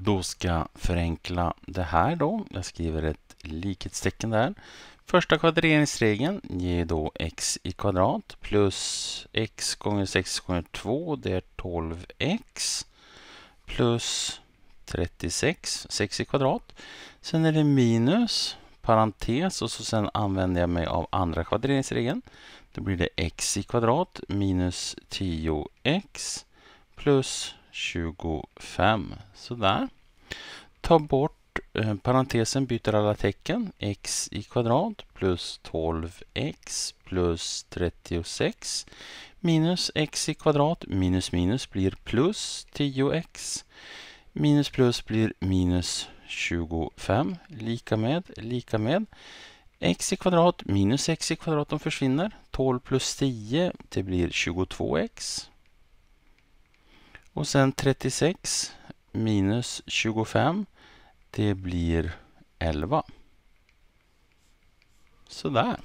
Då ska jag förenkla det här då. Jag skriver ett likhetstecken där. Första kvadreringsregeln ger då x i kvadrat plus x gånger 6 gånger 2, det är 12x plus 36, 6 i kvadrat. Sen är det minus, parentes och så sen använder jag mig av andra kvadreringsregeln. Då blir det x i kvadrat minus 10x plus 25. Sådär. Ta bort eh, parentesen, byter alla tecken. x i kvadrat plus 12x plus 36 minus x i kvadrat minus minus blir plus 10x. Minus plus blir minus 25. Lika med, lika med x i kvadrat minus x i kvadrat, de försvinner. 12 plus 10, det blir 22x. Och sen 36 minus 25, det blir 11. Sådär.